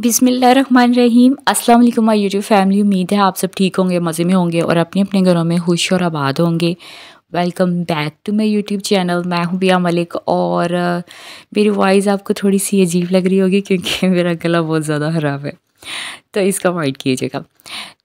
बिसमीम अल्लाम my YouTube family उम्मीद है आप सब ठीक होंगे मज़े में होंगे और अपने अपने घरों में खुश और आबाद होंगे welcome back to my YouTube channel मैं हूँ बिया मलिक और मेरी वॉइस आपको थोड़ी सी अजीब लग रही होगी क्योंकि मेरा गला बहुत ज़्यादा ख़राब है तो इसका अवॉइड कीजिएगा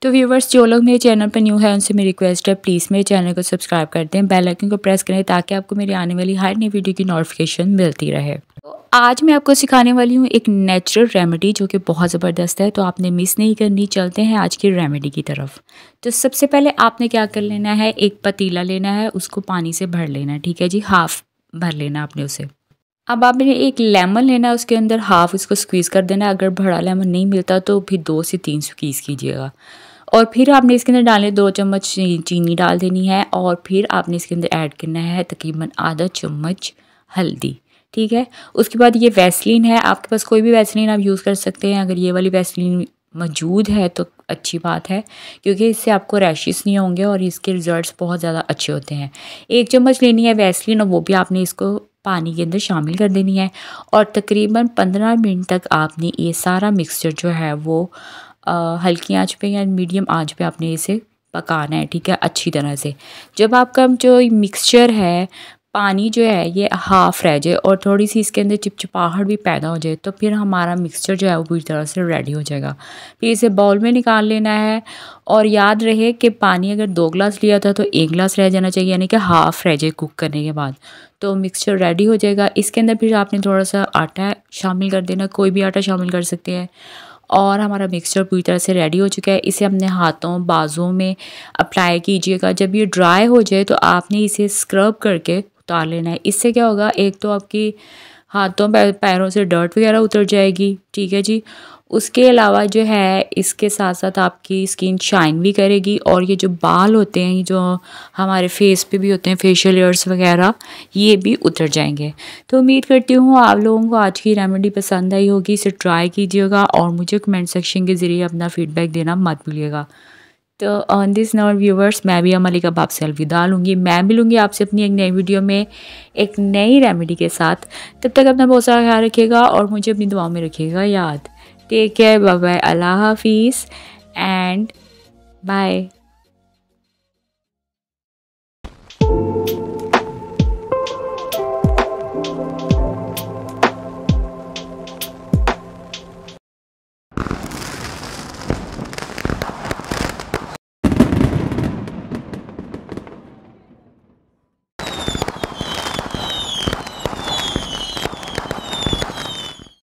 तो व्यूवर्स जो लोग मेरे चैनल पर न्यू है उनसे मेरी रिक्वेस्ट है प्लीज़ मेरे चैनल को सब्सक्राइब कर दें बेल आइकन को प्रेस करें ताकि आपको मेरी आने वाली हर नई वीडियो की नोटिफिकेशन मिलती रहे तो आज मैं आपको सिखाने वाली हूँ एक नेचुरल रेमेडी जो कि बहुत ज़बरदस्त है तो आपने मिस नहीं करनी चलते हैं आज की रेमेडी की तरफ तो सबसे पहले आपने क्या कर लेना है एक पतीला लेना है उसको पानी से भर लेना है ठीक है जी हाफ भर लेना आपने उसे अब आपने एक लेमन लेना है उसके अंदर हाफ उसको स्क्वीज़ कर देना अगर बड़ा लेमन नहीं मिलता तो फिर दो से तीन स्क्वीज़ कीजिएगा और फिर आपने इसके अंदर डालने दो चम्मच चीनी डाल देनी है और फिर आपने इसके अंदर ऐड करना है तकरीबन आधा चम्मच हल्दी ठीक है उसके बाद ये वैसलिन है आपके पास कोई भी वैसलिन आप यूज़ कर सकते हैं अगर ये वाली वैसलिन मौजूद है तो अच्छी बात है क्योंकि इससे आपको रैशेस नहीं होंगे और इसके रिजल्ट्स बहुत ज़्यादा अच्छे होते हैं एक चम्मच लेनी है वैसलिन और वो भी आपने इसको पानी के अंदर शामिल कर देनी है और तकरीबन पंद्रह मिनट तक आपने ये सारा मिक्सचर जो है वो हल्की आँच पर या मीडियम आँच पर आपने इसे पकाना है ठीक है अच्छी तरह से जब आपका जो मिक्सचर है पानी जो है ये हाफ रह जाए और थोड़ी सी इसके अंदर चिपचिपाहट भी पैदा हो जाए तो फिर हमारा मिक्सचर जो है वो पूरी तरह से रेडी हो जाएगा फिर इसे बाउल में निकाल लेना है और याद रहे कि पानी अगर दो ग्लास लिया था तो एक ग्लास रह जाना चाहिए यानी कि हाफ रह जाए कुक करने के बाद तो मिक्सचर रेडी हो जाएगा इसके अंदर फिर आपने थोड़ा सा आटा शामिल कर देना कोई भी आटा शामिल कर सकते हैं और हमारा मिक्सचर पूरी तरह से रेडी हो चुका है इसे अपने हाथों बाजुओं में अप्लाई कीजिएगा जब ये ड्राई हो जाए तो आपने इसे स्क्रब करके उतार लेना है इससे क्या होगा एक तो आपकी हाथों पैरों से डर्ट वगैरह उतर जाएगी ठीक है जी उसके अलावा जो है इसके साथ साथ आपकी स्किन शाइन भी करेगी और ये जो बाल होते हैं जो हमारे फेस पे भी होते हैं फेशियल एयर्स वगैरह ये भी उतर जाएंगे तो उम्मीद करती हूँ आप लोगों को आज की रेमेडी पसंद आई होगी इसे ट्राई कीजिएगा और मुझे कमेंट सेक्शन के ज़रिए अपना फीडबैक देना मत भूलिएगा तो ऑन दिस नाउ व्यूवर्स मैं भी का अब से अलविदा लूँगी मैं भी लूँगी आपसे अपनी एक नई वीडियो में एक नई रेमेडी के साथ तब तक अपना बहुत सारा ख्याल रखिएगा और मुझे अपनी दुआ में रखिएगा याद take care bye bye Allah हाफिज़ एंड बाय